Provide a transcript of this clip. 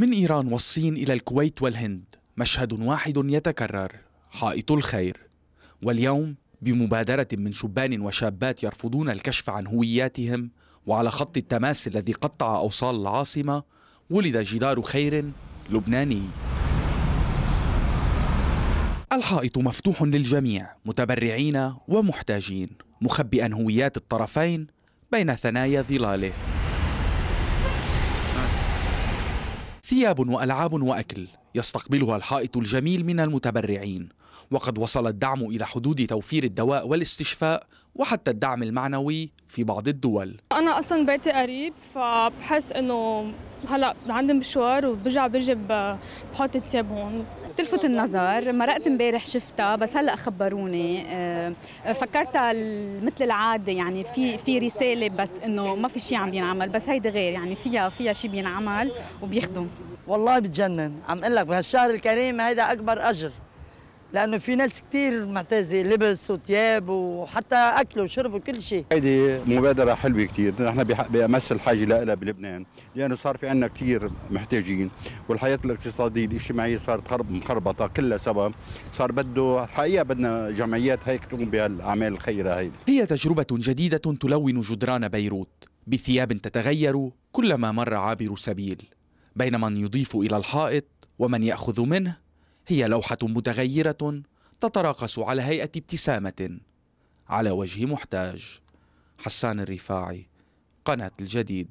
من إيران والصين إلى الكويت والهند مشهد واحد يتكرر حائط الخير واليوم بمبادرة من شبان وشابات يرفضون الكشف عن هوياتهم وعلى خط التماس الذي قطع أوصال العاصمة ولد جدار خير لبناني الحائط مفتوح للجميع متبرعين ومحتاجين مخبئا هويات الطرفين بين ثنايا ظلاله ثياب والعاب واكل يستقبلها الحائط الجميل من المتبرعين وقد وصل الدعم الى حدود توفير الدواء والاستشفاء وحتى الدعم المعنوي في بعض الدول انا اصلا بيتي قريب فبحس انه هلا عندي مشوار وبرجع بجيب بحط الثياب هون بتلفت النظر مرقت امبارح شفتها بس هلا خبروني آه، فكرتها مثل العاده يعني في في رساله بس انه ما في شيء عم ينعمل بس هيدي غير يعني فيها فيها شيء بينعمل وبيخدم والله بتجنن عم اقول لك بهالشهر الكريم هيدا اكبر اجر لانه في ناس كثير معتازه لبس وثياب وحتى اكل وشرب وكل شيء هيدي مبادره حلوه كثير نحن بامس الحاجه لها بلبنان لانه صار في عندنا كثير محتاجين والحياه الاقتصاديه الاجتماعيه صارت مخربطه كلها سبب صار بده الحقيقه بدنا جمعيات هيك تقوم بهالاعمال الخيره هيدي هي تجربه جديده تلون جدران بيروت بثياب تتغير كلما مر عابر سبيل بين من يضيف الى الحائط ومن ياخذ منه هي لوحة متغيرة تتراقص على هيئة ابتسامة على وجه محتاج حسان الرفاعي قناة الجديد